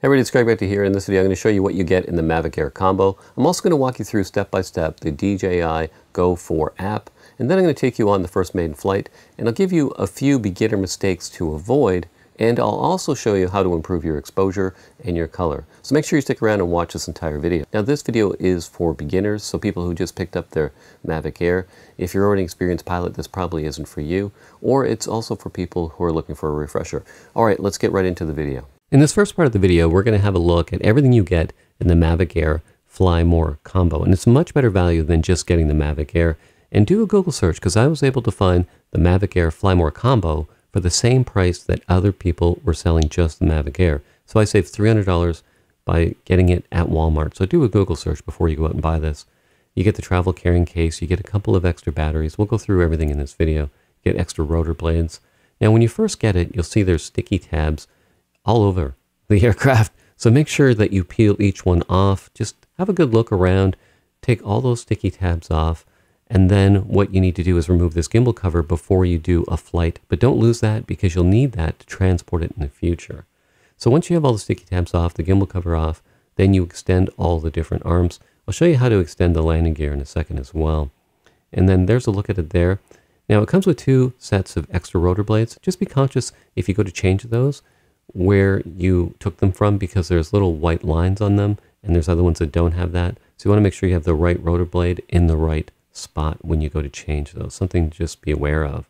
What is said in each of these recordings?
Hey everybody, it's Greg back to here. In this video, I'm going to show you what you get in the Mavic Air Combo. I'm also going to walk you through step-by-step -step the DJI Go 4 app, and then I'm going to take you on the first maiden flight, and I'll give you a few beginner mistakes to avoid, and I'll also show you how to improve your exposure and your color. So make sure you stick around and watch this entire video. Now this video is for beginners, so people who just picked up their Mavic Air. If you're already an experienced pilot, this probably isn't for you, or it's also for people who are looking for a refresher. All right, let's get right into the video. In this first part of the video, we're going to have a look at everything you get in the Mavic Air Fly More combo. And it's much better value than just getting the Mavic Air. And do a Google search because I was able to find the Mavic Air Fly More combo for the same price that other people were selling just the Mavic Air. So I saved $300 by getting it at Walmart. So do a Google search before you go out and buy this. You get the travel carrying case, you get a couple of extra batteries. We'll go through everything in this video. get extra rotor blades. Now when you first get it, you'll see there's sticky tabs all over the aircraft. So make sure that you peel each one off. Just have a good look around, take all those sticky tabs off, and then what you need to do is remove this gimbal cover before you do a flight. But don't lose that because you'll need that to transport it in the future. So once you have all the sticky tabs off, the gimbal cover off, then you extend all the different arms. I'll show you how to extend the landing gear in a second as well. And then there's a look at it there. Now it comes with two sets of extra rotor blades. Just be conscious if you go to change those, where you took them from because there's little white lines on them and there's other ones that don't have that. So you want to make sure you have the right rotor blade in the right spot when you go to change those, something to just be aware of.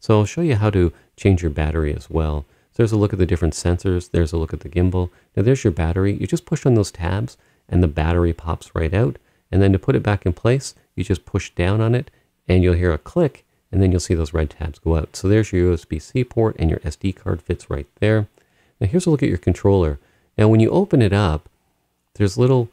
So I'll show you how to change your battery as well. So there's a look at the different sensors. There's a look at the gimbal. Now there's your battery. You just push on those tabs and the battery pops right out. And then to put it back in place, you just push down on it and you'll hear a click and then you'll see those red tabs go out. So there's your USB-C port and your SD card fits right there. Now here's a look at your controller. Now when you open it up, there's little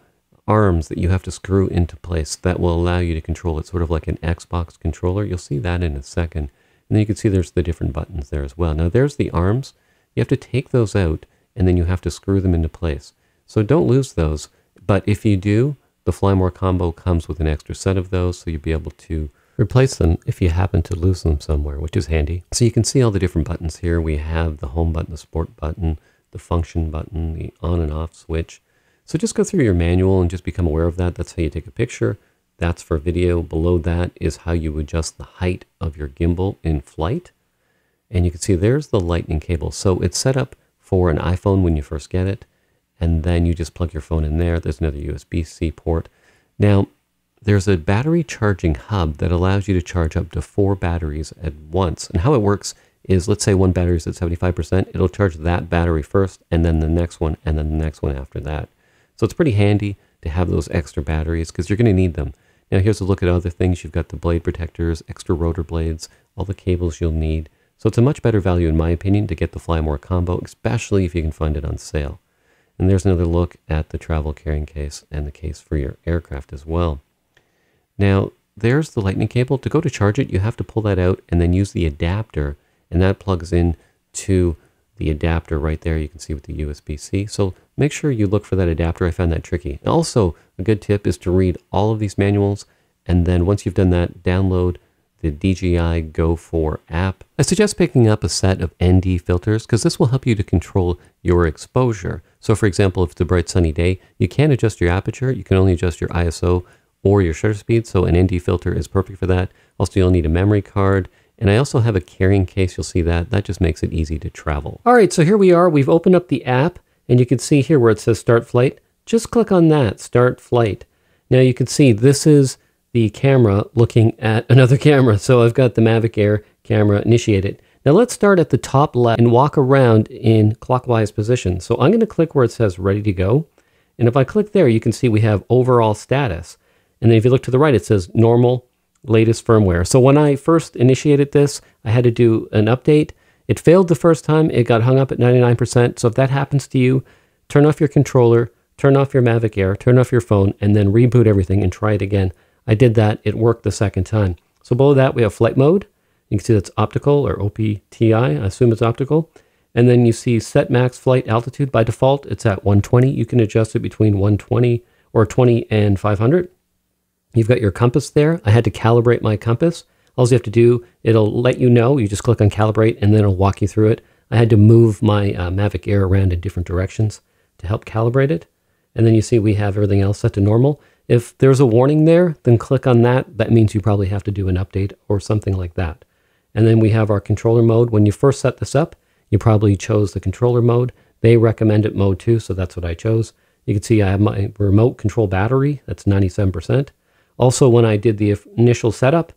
arms that you have to screw into place that will allow you to control it, sort of like an Xbox controller. You'll see that in a second. And then you can see there's the different buttons there as well. Now there's the arms. You have to take those out and then you have to screw them into place. So don't lose those. But if you do, the Flymore combo comes with an extra set of those, so you'll be able to Replace them if you happen to lose them somewhere, which is handy. So you can see all the different buttons here. We have the home button, the sport button, the function button, the on and off switch. So just go through your manual and just become aware of that. That's how you take a picture. That's for video. Below that is how you adjust the height of your gimbal in flight. And you can see there's the lightning cable. So it's set up for an iPhone when you first get it. And then you just plug your phone in there. There's another USB-C port. Now, there's a battery charging hub that allows you to charge up to four batteries at once. And how it works is let's say one battery is at 75%, it'll charge that battery first and then the next one and then the next one after that. So it's pretty handy to have those extra batteries because you're going to need them. Now here's a look at other things. You've got the blade protectors, extra rotor blades, all the cables you'll need. So it's a much better value in my opinion to get the Flymore combo, especially if you can find it on sale. And there's another look at the travel carrying case and the case for your aircraft as well. Now, there's the lightning cable. To go to charge it, you have to pull that out and then use the adapter, and that plugs in to the adapter right there. You can see with the USB-C. So make sure you look for that adapter. I found that tricky. also, a good tip is to read all of these manuals, and then once you've done that, download the DJI Go 4 app. I suggest picking up a set of ND filters because this will help you to control your exposure. So for example, if it's a bright sunny day, you can adjust your aperture, you can only adjust your ISO, or your shutter speed. So an ND filter is perfect for that. Also, you'll need a memory card. And I also have a carrying case. You'll see that. That just makes it easy to travel. All right, so here we are. We've opened up the app. And you can see here where it says start flight. Just click on that, start flight. Now you can see this is the camera looking at another camera. So I've got the Mavic Air camera initiated. Now let's start at the top left and walk around in clockwise position. So I'm going to click where it says ready to go. And if I click there, you can see we have overall status. And then if you look to the right, it says normal latest firmware. So when I first initiated this, I had to do an update. It failed the first time. It got hung up at 99%. So if that happens to you, turn off your controller, turn off your Mavic Air, turn off your phone, and then reboot everything and try it again. I did that. It worked the second time. So below that, we have flight mode. You can see that's optical or OPTI. I assume it's optical. And then you see set max flight altitude. By default, it's at 120. You can adjust it between 120 or 20 and 500. You've got your compass there. I had to calibrate my compass. All you have to do, it'll let you know. You just click on calibrate and then it'll walk you through it. I had to move my uh, Mavic Air around in different directions to help calibrate it. And then you see we have everything else set to normal. If there's a warning there, then click on that. That means you probably have to do an update or something like that. And then we have our controller mode. When you first set this up, you probably chose the controller mode. They recommend it mode 2, so that's what I chose. You can see I have my remote control battery. That's 97%. Also, when I did the initial setup,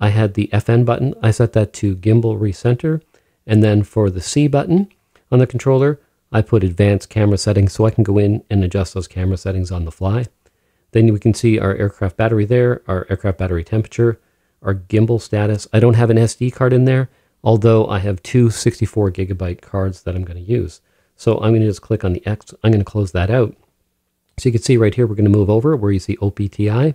I had the FN button. I set that to gimbal recenter. And then for the C button on the controller, I put advanced camera settings so I can go in and adjust those camera settings on the fly. Then we can see our aircraft battery there, our aircraft battery temperature, our gimbal status. I don't have an SD card in there, although I have two 64 gigabyte cards that I'm going to use. So I'm going to just click on the X. I'm going to close that out. So you can see right here, we're going to move over where you see OPTI.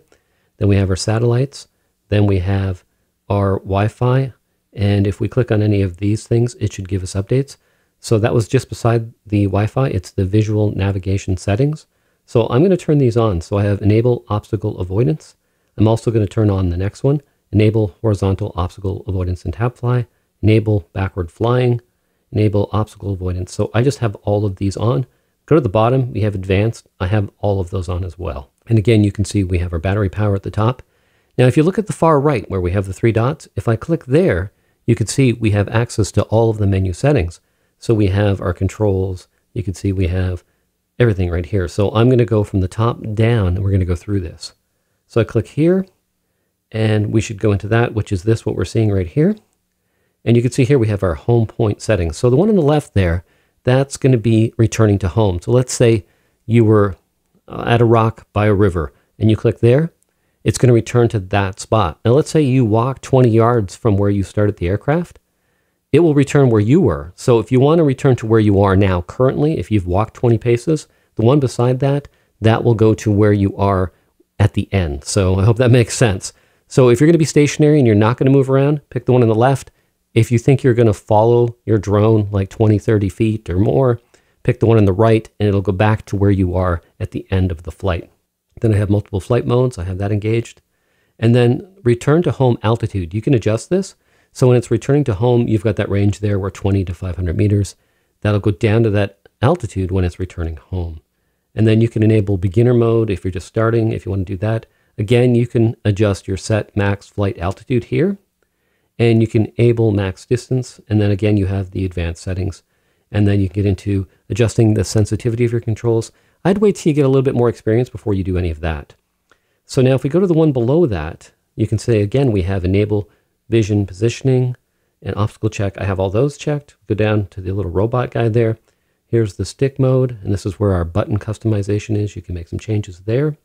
Then we have our satellites. Then we have our Wi-Fi. And if we click on any of these things, it should give us updates. So that was just beside the Wi-Fi. It's the visual navigation settings. So I'm going to turn these on. So I have enable obstacle avoidance. I'm also going to turn on the next one, enable horizontal obstacle avoidance in fly. enable backward flying, enable obstacle avoidance. So I just have all of these on. Go to the bottom, we have advanced. I have all of those on as well. And again, you can see we have our battery power at the top. Now, if you look at the far right where we have the three dots, if I click there, you can see we have access to all of the menu settings. So we have our controls. You can see we have everything right here. So I'm going to go from the top down and we're going to go through this. So I click here and we should go into that, which is this, what we're seeing right here. And you can see here we have our home point settings. So the one on the left there, that's going to be returning to home. So let's say you were uh, at a rock by a river and you click there, it's going to return to that spot. Now, let's say you walk 20 yards from where you started the aircraft, it will return where you were. So, if you want to return to where you are now currently, if you've walked 20 paces, the one beside that, that will go to where you are at the end. So, I hope that makes sense. So, if you're going to be stationary and you're not going to move around, pick the one on the left. If you think you're going to follow your drone like 20, 30 feet or more, pick the one on the right, and it'll go back to where you are at the end of the flight. Then I have multiple flight modes. I have that engaged. And then return to home altitude. You can adjust this. So when it's returning to home, you've got that range there where 20 to 500 meters. That'll go down to that altitude when it's returning home. And then you can enable beginner mode if you're just starting, if you want to do that. Again, you can adjust your set max flight altitude here. And you can enable max distance. And then again, you have the advanced settings and then you get into adjusting the sensitivity of your controls. I'd wait till you get a little bit more experience before you do any of that. So now if we go to the one below that, you can say again, we have enable vision positioning and obstacle check. I have all those checked. Go down to the little robot guy there. Here's the stick mode, and this is where our button customization is. You can make some changes there.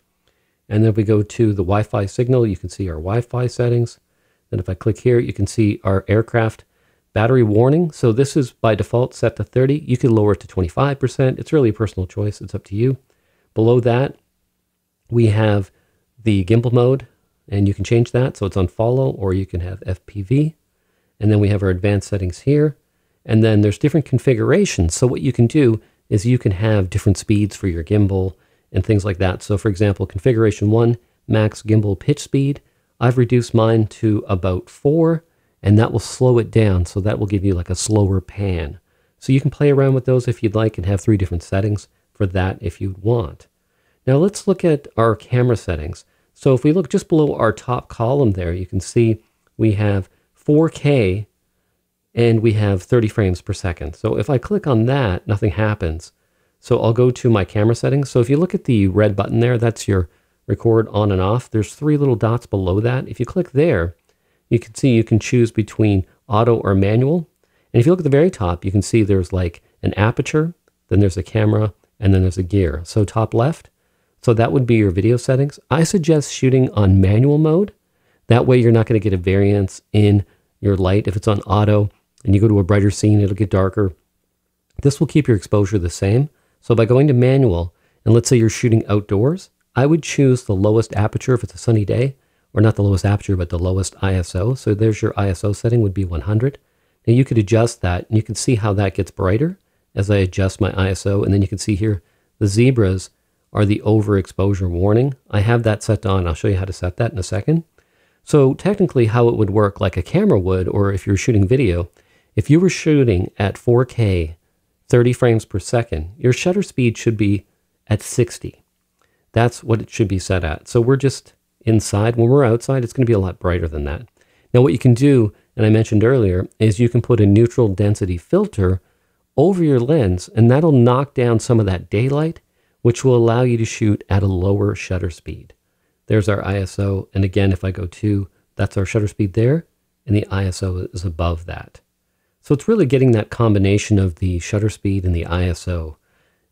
And then we go to the Wi-Fi signal, you can see our Wi-Fi settings. And if I click here, you can see our aircraft Battery warning. So this is by default set to 30. You can lower it to 25%. It's really a personal choice. It's up to you. Below that, we have the gimbal mode and you can change that. So it's on follow or you can have FPV. And then we have our advanced settings here. And then there's different configurations. So what you can do is you can have different speeds for your gimbal and things like that. So for example, configuration one, max gimbal pitch speed. I've reduced mine to about four and that will slow it down. So that will give you like a slower pan. So you can play around with those if you'd like and have three different settings for that if you want. Now let's look at our camera settings. So if we look just below our top column there, you can see we have 4K and we have 30 frames per second. So if I click on that, nothing happens. So I'll go to my camera settings. So if you look at the red button there, that's your record on and off. There's three little dots below that. If you click there, you can see you can choose between auto or manual. And if you look at the very top, you can see there's like an aperture, then there's a camera, and then there's a gear. So top left, so that would be your video settings. I suggest shooting on manual mode. That way you're not going to get a variance in your light. If it's on auto and you go to a brighter scene, it'll get darker. This will keep your exposure the same. So by going to manual, and let's say you're shooting outdoors, I would choose the lowest aperture if it's a sunny day or not the lowest aperture, but the lowest ISO. So there's your ISO setting would be 100. Now you could adjust that and you can see how that gets brighter as I adjust my ISO. And then you can see here, the zebras are the overexposure warning. I have that set on. I'll show you how to set that in a second. So technically how it would work like a camera would, or if you're shooting video, if you were shooting at 4K, 30 frames per second, your shutter speed should be at 60. That's what it should be set at. So we're just inside. When we're outside, it's going to be a lot brighter than that. Now, what you can do, and I mentioned earlier, is you can put a neutral density filter over your lens, and that'll knock down some of that daylight, which will allow you to shoot at a lower shutter speed. There's our ISO, and again, if I go to, that's our shutter speed there, and the ISO is above that. So it's really getting that combination of the shutter speed and the ISO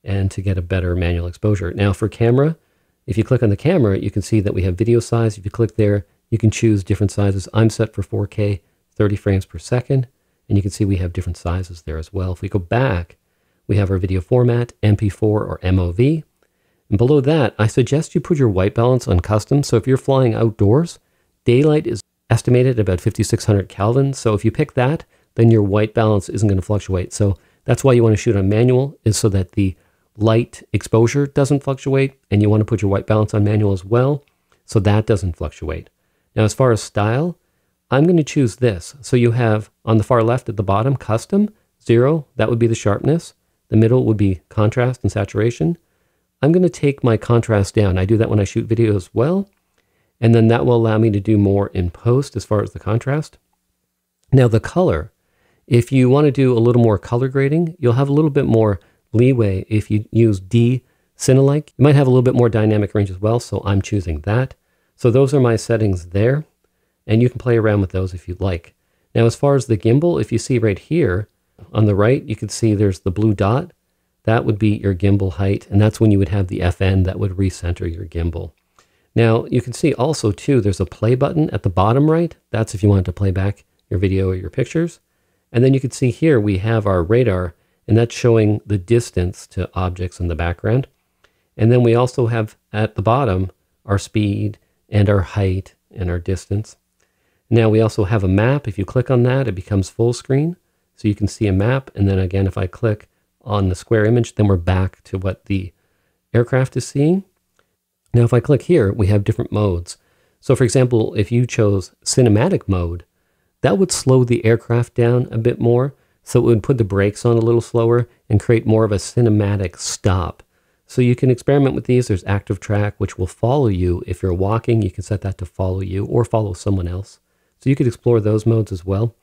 and to get a better manual exposure. Now for camera, if you click on the camera, you can see that we have video size. If you click there, you can choose different sizes. I'm set for 4K, 30 frames per second. And you can see we have different sizes there as well. If we go back, we have our video format, MP4 or MOV. And below that, I suggest you put your white balance on custom. So if you're flying outdoors, daylight is estimated at about 5600 Kelvin. So if you pick that, then your white balance isn't going to fluctuate. So that's why you want to shoot on manual is so that the light exposure doesn't fluctuate, and you want to put your white balance on manual as well, so that doesn't fluctuate. Now, as far as style, I'm going to choose this. So you have on the far left at the bottom, custom, zero, that would be the sharpness. The middle would be contrast and saturation. I'm going to take my contrast down. I do that when I shoot video as well. And then that will allow me to do more in post as far as the contrast. Now the color, if you want to do a little more color grading, you'll have a little bit more leeway if you use D Cinelike. You might have a little bit more dynamic range as well, so I'm choosing that. So those are my settings there, and you can play around with those if you'd like. Now, as far as the gimbal, if you see right here on the right, you can see there's the blue dot. That would be your gimbal height, and that's when you would have the FN that would recenter your gimbal. Now, you can see also too, there's a play button at the bottom right. That's if you want to play back your video or your pictures. And then you can see here we have our radar and that's showing the distance to objects in the background. And then we also have at the bottom our speed and our height and our distance. Now we also have a map. If you click on that, it becomes full screen. So you can see a map. And then again, if I click on the square image, then we're back to what the aircraft is seeing. Now, if I click here, we have different modes. So for example, if you chose cinematic mode, that would slow the aircraft down a bit more so it would put the brakes on a little slower and create more of a cinematic stop. So you can experiment with these. There's active track, which will follow you. If you're walking, you can set that to follow you or follow someone else. So you could explore those modes as well.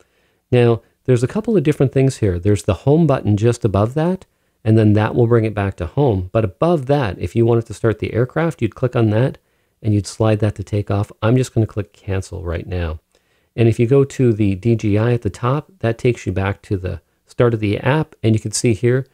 Now, there's a couple of different things here. There's the home button just above that, and then that will bring it back to home. But above that, if you wanted to start the aircraft, you'd click on that and you'd slide that to take off. I'm just going to click cancel right now. And if you go to the DGI at the top, that takes you back to the start of the app. And you can see here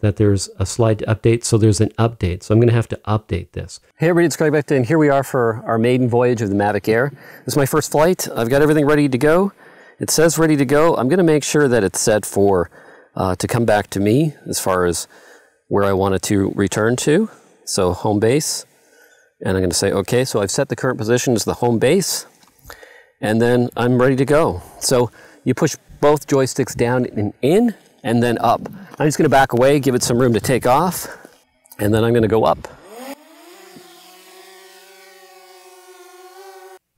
that there's a slide to update. So there's an update. So I'm going to have to update this. Hey everybody, it's Greg Beckton. Here we are for our maiden voyage of the Mavic Air. This is my first flight. I've got everything ready to go. It says ready to go. I'm going to make sure that it's set for uh, to come back to me as far as where I want it to return to. So home base. And I'm going to say, okay, so I've set the current position as the home base and then I'm ready to go. So you push both joysticks down and in and then up. I'm just gonna back away, give it some room to take off, and then I'm gonna go up.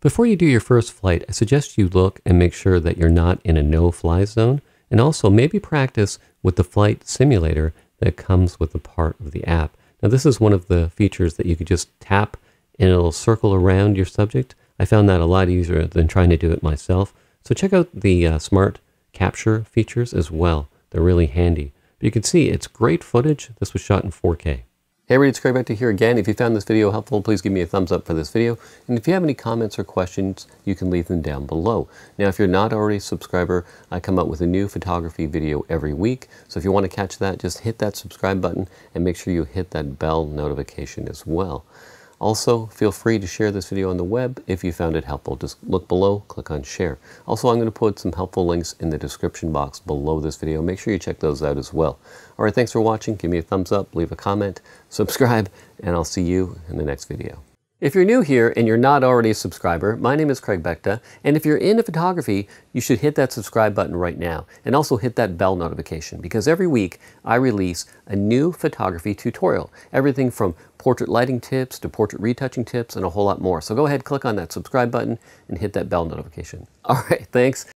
Before you do your first flight, I suggest you look and make sure that you're not in a no-fly zone, and also maybe practice with the flight simulator that comes with the part of the app. Now this is one of the features that you can just tap and it'll circle around your subject I found that a lot easier than trying to do it myself. So check out the uh, smart capture features as well. They're really handy. But you can see it's great footage. This was shot in 4K. Hey everybody, it's Craig to here again. If you found this video helpful, please give me a thumbs up for this video. And if you have any comments or questions, you can leave them down below. Now, if you're not already a subscriber, I come out with a new photography video every week. So if you want to catch that, just hit that subscribe button and make sure you hit that bell notification as well. Also, feel free to share this video on the web if you found it helpful. Just look below, click on share. Also, I'm going to put some helpful links in the description box below this video. Make sure you check those out as well. All right, thanks for watching. Give me a thumbs up, leave a comment, subscribe, and I'll see you in the next video. If you're new here and you're not already a subscriber, my name is Craig Bechtel, and if you're into photography, you should hit that subscribe button right now, and also hit that bell notification, because every week I release a new photography tutorial, everything from portrait lighting tips to portrait retouching tips and a whole lot more. So go ahead, click on that subscribe button and hit that bell notification. All right, thanks.